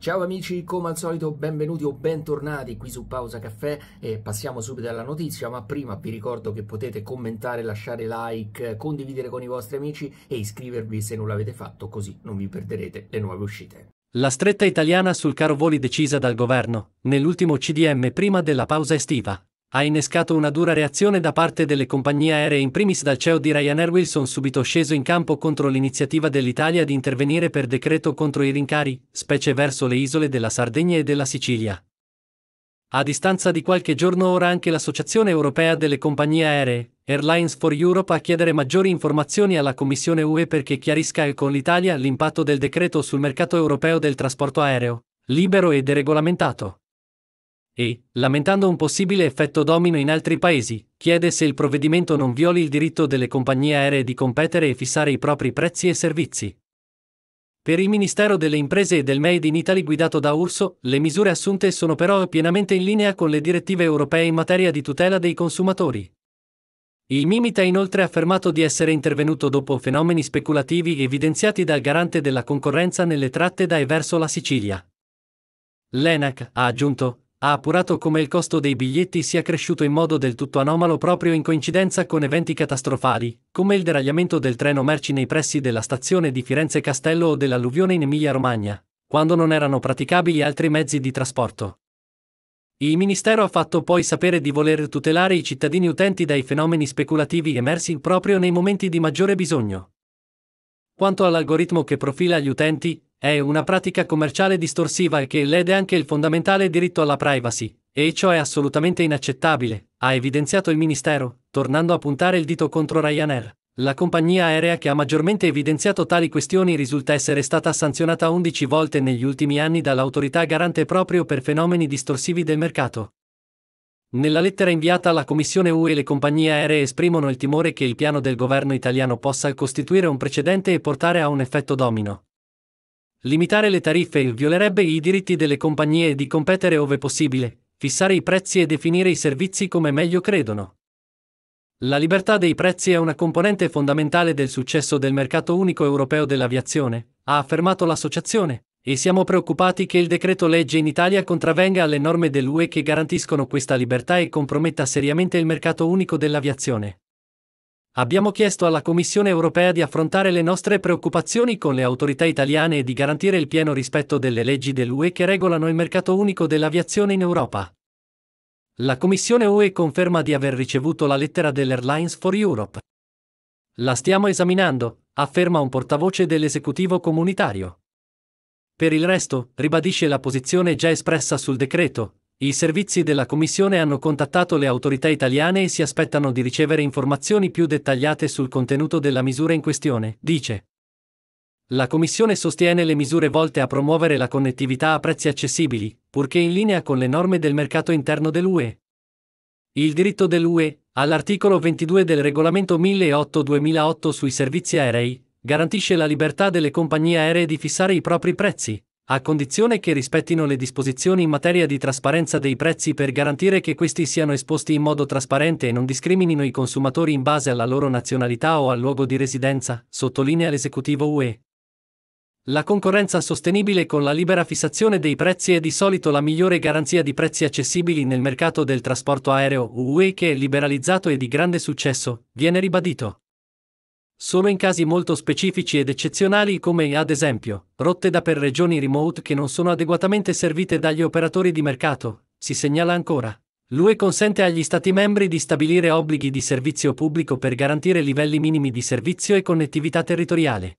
Ciao amici, come al solito benvenuti o bentornati qui su Pausa Caffè e passiamo subito alla notizia, ma prima vi ricordo che potete commentare, lasciare like, condividere con i vostri amici e iscrivervi se non l'avete fatto, così non vi perderete le nuove uscite. La stretta italiana sul caro voli decisa dal governo, nell'ultimo CDM prima della pausa estiva ha innescato una dura reazione da parte delle compagnie aeree, in primis dal CEO di Ryanair Wilson subito sceso in campo contro l'iniziativa dell'Italia di intervenire per decreto contro i rincari, specie verso le isole della Sardegna e della Sicilia. A distanza di qualche giorno ora anche l'Associazione Europea delle Compagnie Aeree, Airlines for Europe, a chiedere maggiori informazioni alla Commissione UE perché chiarisca con l'Italia l'impatto del decreto sul mercato europeo del trasporto aereo, libero e deregolamentato e, lamentando un possibile effetto domino in altri paesi, chiede se il provvedimento non violi il diritto delle compagnie aeree di competere e fissare i propri prezzi e servizi. Per il Ministero delle Imprese e del Made in Italy guidato da Urso, le misure assunte sono però pienamente in linea con le direttive europee in materia di tutela dei consumatori. Il Mimit ha inoltre affermato di essere intervenuto dopo fenomeni speculativi evidenziati dal garante della concorrenza nelle tratte da e verso la Sicilia. L'ENAC ha aggiunto ha appurato come il costo dei biglietti sia cresciuto in modo del tutto anomalo proprio in coincidenza con eventi catastrofali, come il deragliamento del treno merci nei pressi della stazione di Firenze Castello o dell'alluvione in Emilia-Romagna, quando non erano praticabili altri mezzi di trasporto. Il Ministero ha fatto poi sapere di voler tutelare i cittadini utenti dai fenomeni speculativi emersi proprio nei momenti di maggiore bisogno. Quanto all'algoritmo che profila gli utenti, è una pratica commerciale distorsiva che lede anche il fondamentale diritto alla privacy, e ciò è assolutamente inaccettabile, ha evidenziato il Ministero, tornando a puntare il dito contro Ryanair. La compagnia aerea che ha maggiormente evidenziato tali questioni risulta essere stata sanzionata 11 volte negli ultimi anni dall'autorità garante proprio per fenomeni distorsivi del mercato. Nella lettera inviata alla Commissione UE le compagnie aeree esprimono il timore che il piano del governo italiano possa costituire un precedente e portare a un effetto domino, Limitare le tariffe violerebbe i diritti delle compagnie di competere ove possibile, fissare i prezzi e definire i servizi come meglio credono. La libertà dei prezzi è una componente fondamentale del successo del mercato unico europeo dell'aviazione, ha affermato l'associazione, e siamo preoccupati che il decreto legge in Italia contravvenga alle norme dell'UE che garantiscono questa libertà e comprometta seriamente il mercato unico dell'aviazione. Abbiamo chiesto alla Commissione europea di affrontare le nostre preoccupazioni con le autorità italiane e di garantire il pieno rispetto delle leggi dell'UE che regolano il mercato unico dell'aviazione in Europa. La Commissione UE conferma di aver ricevuto la lettera dell'Airlines for Europe. La stiamo esaminando, afferma un portavoce dell'esecutivo comunitario. Per il resto, ribadisce la posizione già espressa sul decreto, i servizi della Commissione hanno contattato le autorità italiane e si aspettano di ricevere informazioni più dettagliate sul contenuto della misura in questione, dice. La Commissione sostiene le misure volte a promuovere la connettività a prezzi accessibili, purché in linea con le norme del mercato interno dell'UE. Il diritto dell'UE, all'articolo 22 del regolamento 1008-2008 sui servizi aerei, garantisce la libertà delle compagnie aeree di fissare i propri prezzi, a condizione che rispettino le disposizioni in materia di trasparenza dei prezzi per garantire che questi siano esposti in modo trasparente e non discriminino i consumatori in base alla loro nazionalità o al luogo di residenza, sottolinea l'esecutivo UE. La concorrenza sostenibile con la libera fissazione dei prezzi è di solito la migliore garanzia di prezzi accessibili nel mercato del trasporto aereo UE che è liberalizzato e di grande successo, viene ribadito. Solo in casi molto specifici ed eccezionali come, ad esempio, rotte da per regioni remote che non sono adeguatamente servite dagli operatori di mercato, si segnala ancora. L'UE consente agli Stati membri di stabilire obblighi di servizio pubblico per garantire livelli minimi di servizio e connettività territoriale.